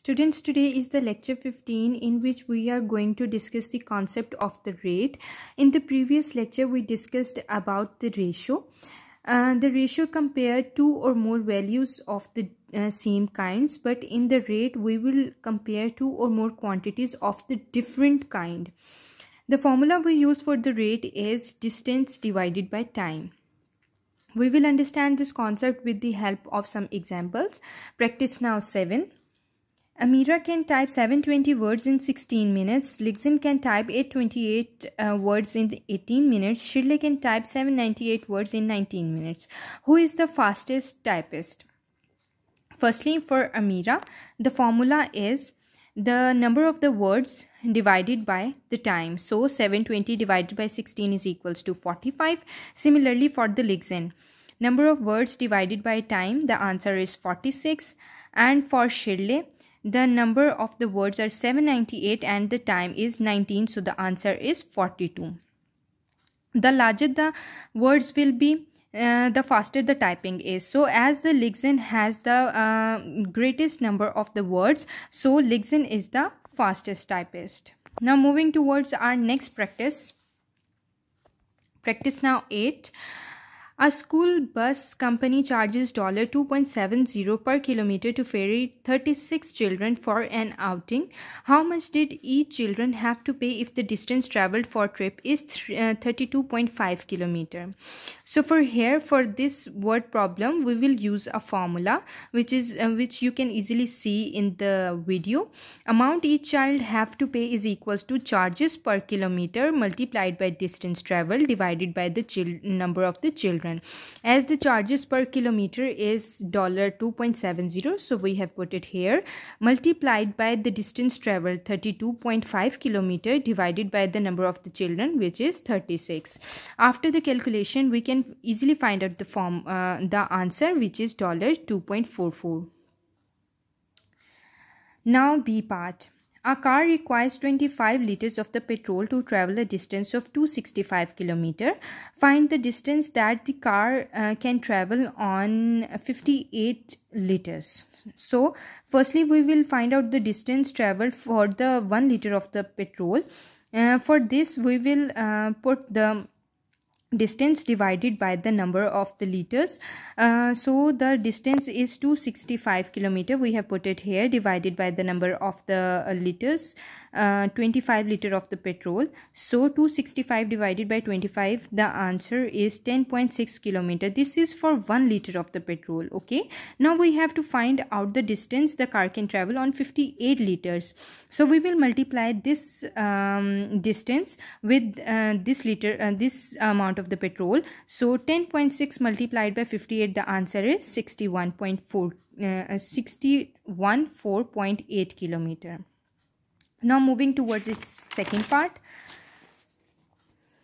Students, today is the lecture 15 in which we are going to discuss the concept of the rate. In the previous lecture, we discussed about the ratio. Uh, the ratio compare two or more values of the uh, same kinds but in the rate we will compare two or more quantities of the different kind. The formula we use for the rate is distance divided by time. We will understand this concept with the help of some examples. Practice now 7. Amira can type 720 words in 16 minutes. Lixin can type 828 uh, words in 18 minutes. Shirley can type 798 words in 19 minutes. Who is the fastest typist? Firstly, for Amira, the formula is the number of the words divided by the time. So 720 divided by 16 is equals to 45. Similarly for the Lixin, number of words divided by time, the answer is 46. And for Shirley, the number of the words are 798 and the time is 19 so the answer is 42. The larger the words will be uh, the faster the typing is so as the lexin has the uh, greatest number of the words so lexin is the fastest typist now moving towards our next practice practice now 8 a school bus company charges $2.70 per kilometer to ferry 36 children for an outing. How much did each children have to pay if the distance traveled for trip is 32.5 uh, kilometer? So for here for this word problem we will use a formula which is uh, which you can easily see in the video. Amount each child have to pay is equals to charges per kilometer multiplied by distance traveled divided by the number of the children as the charges per kilometer is dollar 2.70 so we have put it here multiplied by the distance traveled 32.5 kilometer divided by the number of the children which is 36 after the calculation we can easily find out the form uh, the answer which is dollar 2.44 now b part a car requires 25 liters of the petrol to travel a distance of 265 km. Find the distance that the car uh, can travel on 58 liters. So, firstly, we will find out the distance traveled for the 1 liter of the petrol. Uh, for this, we will uh, put the distance divided by the number of the liters uh, so the distance is 265 kilometer we have put it here divided by the number of the uh, liters uh, 25 liter of the petrol so 265 divided by 25 the answer is 10.6 kilometer this is for 1 liter of the petrol okay now we have to find out the distance the car can travel on 58 liters so we will multiply this um, distance with uh, this liter uh, this amount of the petrol so 10.6 multiplied by 58 the answer is 61.4 uh, 61 4.8 kilometer now moving towards the second part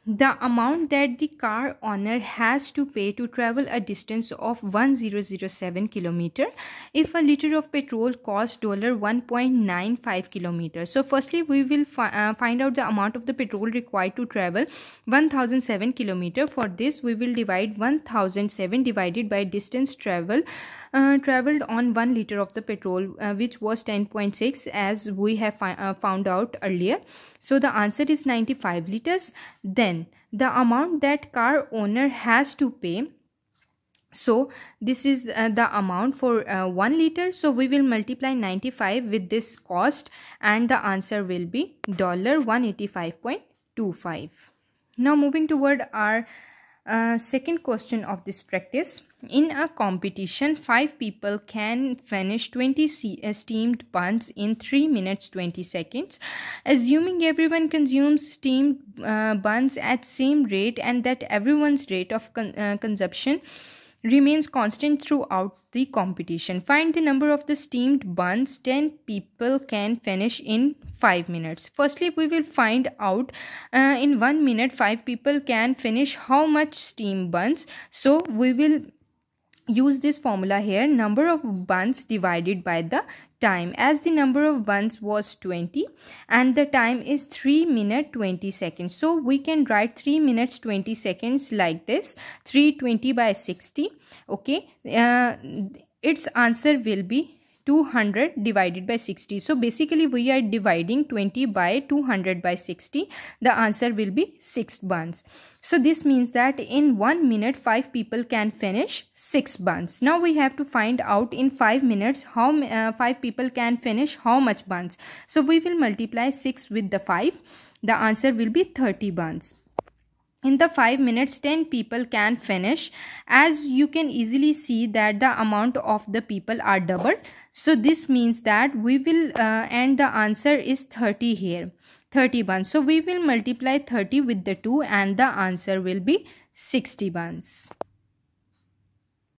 the amount that the car owner has to pay to travel a distance of 1007 kilometer if a liter of petrol costs dollar 1.95 kilometer so firstly we will fi uh, find out the amount of the petrol required to travel 1007 kilometer for this we will divide 1007 divided by distance travel uh, traveled on 1 liter of the petrol uh, which was 10.6 as we have uh, found out earlier so the answer is 95 liters then the amount that car owner has to pay so this is uh, the amount for uh, 1 liter so we will multiply 95 with this cost and the answer will be dollar 185.25 now moving toward our uh, second question of this practice. In a competition, 5 people can finish 20 steamed buns in 3 minutes 20 seconds. Assuming everyone consumes steamed uh, buns at same rate and that everyone's rate of con uh, consumption remains constant throughout the competition. Find the number of the steamed buns 10 people can finish in 5 minutes. Firstly, we will find out uh, in 1 minute 5 people can finish how much steamed buns. So, we will use this formula here number of buns divided by the time as the number of buns was 20 and the time is 3 minute 20 seconds so we can write 3 minutes 20 seconds like this 320 by 60 okay uh, its answer will be 200 divided by 60. So basically we are dividing 20 by 200 by 60. The answer will be 6 buns. So this means that in 1 minute 5 people can finish 6 buns. Now we have to find out in 5 minutes how uh, 5 people can finish how much buns. So we will multiply 6 with the 5. The answer will be 30 buns in the 5 minutes 10 people can finish as you can easily see that the amount of the people are double so this means that we will uh, and the answer is 30 here 31 so we will multiply 30 with the 2 and the answer will be 60 buns